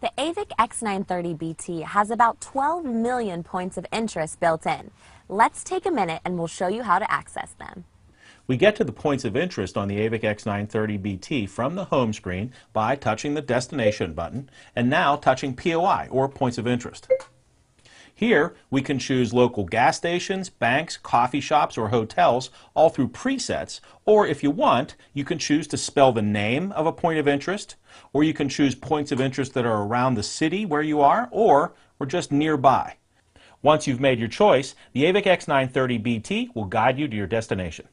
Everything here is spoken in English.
The AVIC X930BT has about 12 million points of interest built in. Let's take a minute and we'll show you how to access them. We get to the points of interest on the AVIC X930BT from the home screen by touching the destination button and now touching POI or points of interest. Here, we can choose local gas stations, banks, coffee shops, or hotels, all through presets, or if you want, you can choose to spell the name of a point of interest, or you can choose points of interest that are around the city where you are, or, or just nearby. Once you've made your choice, the AVIC X930BT will guide you to your destination.